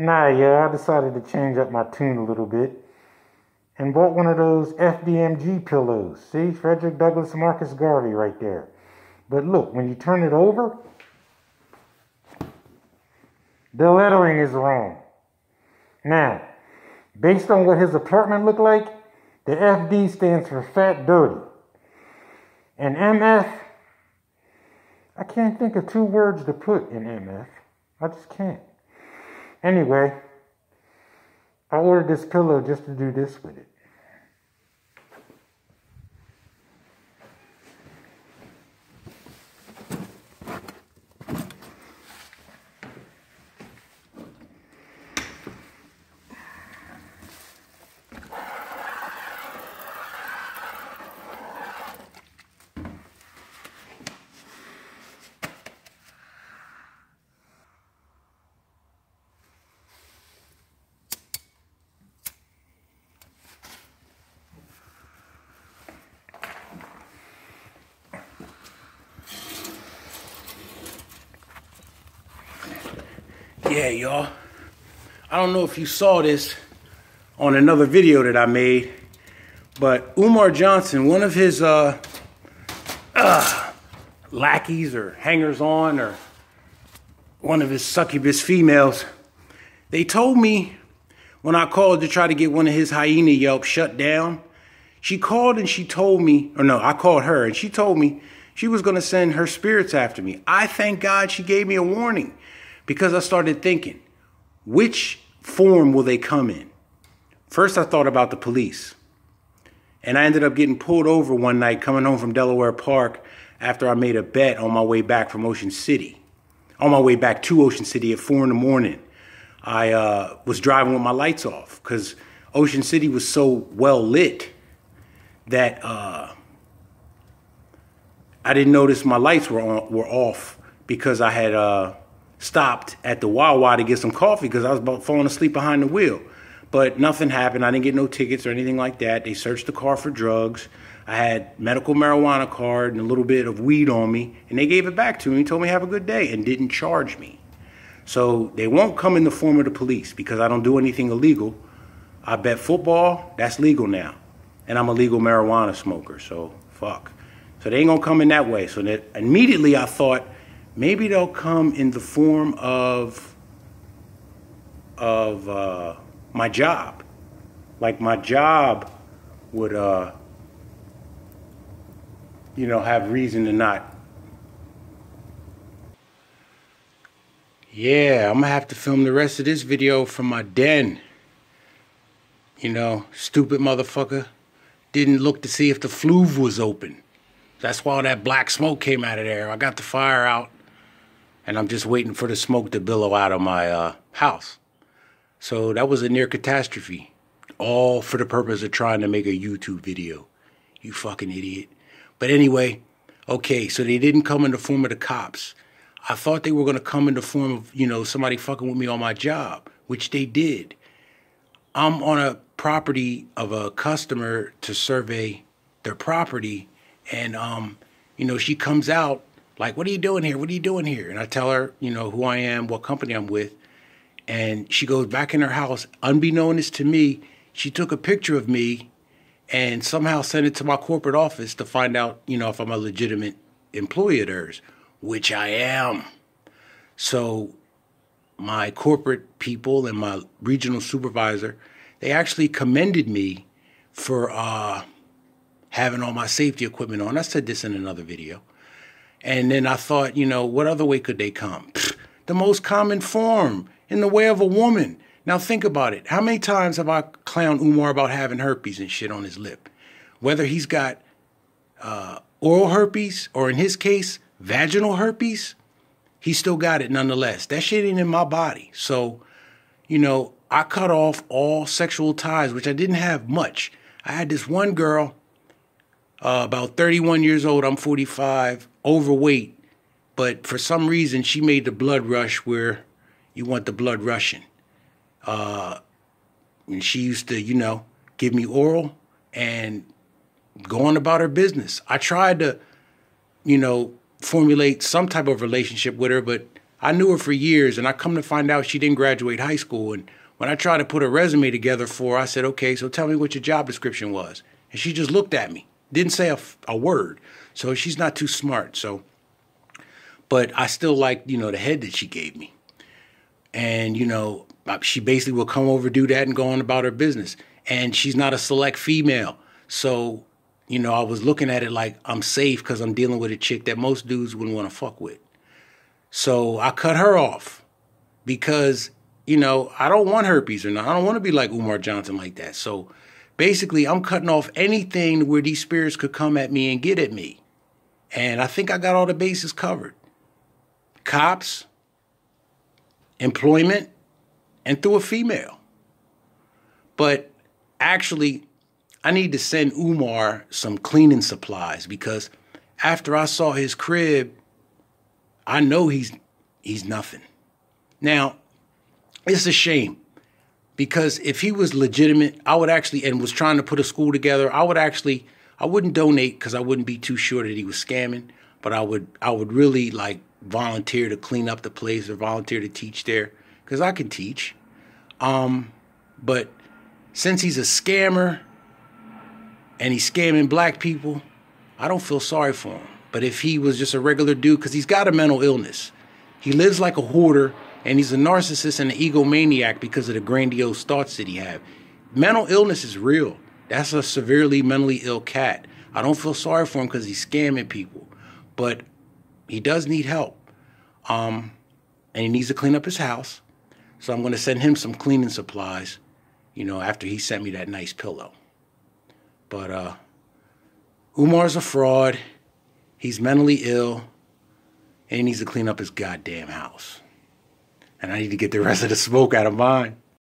Nah, yeah, I decided to change up my tune a little bit and bought one of those FDMG pillows. See, Frederick Douglass Marcus Garvey right there. But look, when you turn it over, the lettering is wrong. Now, based on what his apartment looked like, the FD stands for fat dirty. And MF, I can't think of two words to put in MF. I just can't. Anyway, I ordered this pillow just to do this with it. Yeah, y'all. I don't know if you saw this on another video that I made, but Umar Johnson, one of his uh, uh, lackeys or hangers-on or one of his succubus females, they told me when I called to try to get one of his hyena yelps shut down, she called and she told me, or no, I called her and she told me she was going to send her spirits after me. I thank God she gave me a warning because I started thinking, which form will they come in? First, I thought about the police. And I ended up getting pulled over one night coming home from Delaware Park after I made a bet on my way back from Ocean City. On my way back to Ocean City at four in the morning, I uh, was driving with my lights off because Ocean City was so well lit that uh, I didn't notice my lights were on, were off because I had uh, stopped at the Wawa to get some coffee because I was about falling asleep behind the wheel. But nothing happened. I didn't get no tickets or anything like that. They searched the car for drugs. I had medical marijuana card and a little bit of weed on me, and they gave it back to me and told me have a good day and didn't charge me. So they won't come in the form of the police because I don't do anything illegal. I bet football, that's legal now. And I'm a legal marijuana smoker, so fuck. So they ain't gonna come in that way. So that immediately I thought Maybe they'll come in the form of of uh, my job. Like my job would, uh, you know, have reason to not. Yeah, I'm gonna have to film the rest of this video from my den. You know, stupid motherfucker. Didn't look to see if the fluve was open. That's why all that black smoke came out of there. I got the fire out and I'm just waiting for the smoke to billow out of my uh, house. So that was a near catastrophe, all for the purpose of trying to make a YouTube video. You fucking idiot. But anyway, okay, so they didn't come in the form of the cops. I thought they were going to come in the form of, you know, somebody fucking with me on my job, which they did. I'm on a property of a customer to survey their property and um, you know, she comes out like, what are you doing here? What are you doing here? And I tell her, you know, who I am, what company I'm with. And she goes back in her house, unbeknownst to me, she took a picture of me and somehow sent it to my corporate office to find out, you know, if I'm a legitimate employee of theirs, which I am. So my corporate people and my regional supervisor, they actually commended me for uh, having all my safety equipment on. I said this in another video. And then I thought, you know, what other way could they come? Pfft, the most common form in the way of a woman. Now think about it. How many times have I clowned Umar about having herpes and shit on his lip? Whether he's got uh, oral herpes or in his case, vaginal herpes, he still got it nonetheless. That shit ain't in my body. So, you know, I cut off all sexual ties, which I didn't have much. I had this one girl, uh, about 31 years old, I'm 45 overweight, but for some reason she made the blood rush where you want the blood rushing. Uh, and she used to, you know, give me oral and going about her business. I tried to, you know, formulate some type of relationship with her, but I knew her for years, and I come to find out she didn't graduate high school. And when I tried to put a resume together for her, I said, okay, so tell me what your job description was. And she just looked at me. Didn't say a, a word. So she's not too smart. So, but I still like, you know, the head that she gave me. And, you know, uh, she basically will come over, do that, and go on about her business. And she's not a select female. So, you know, I was looking at it like I'm safe because I'm dealing with a chick that most dudes wouldn't want to fuck with. So I cut her off because, you know, I don't want herpes or not. I don't want to be like Umar Johnson like that. So basically, I'm cutting off anything where these spirits could come at me and get at me. And I think I got all the bases covered cops, employment, and through a female. But actually, I need to send Umar some cleaning supplies because after I saw his crib, I know he's he's nothing. Now, it's a shame because if he was legitimate, I would actually and was trying to put a school together, I would actually I wouldn't donate because I wouldn't be too sure that he was scamming, but I would I would really like volunteer to clean up the place or volunteer to teach there because I can teach. Um, but since he's a scammer and he's scamming black people, I don't feel sorry for him. But if he was just a regular dude, because he's got a mental illness, he lives like a hoarder and he's a narcissist and an egomaniac because of the grandiose thoughts that he have. Mental illness is real. That's a severely mentally ill cat. I don't feel sorry for him because he's scamming people, but he does need help, um, and he needs to clean up his house. So I'm going to send him some cleaning supplies, you know, after he sent me that nice pillow. But uh, Umar's a fraud. He's mentally ill, and he needs to clean up his goddamn house and I need to get the rest of the smoke out of mine.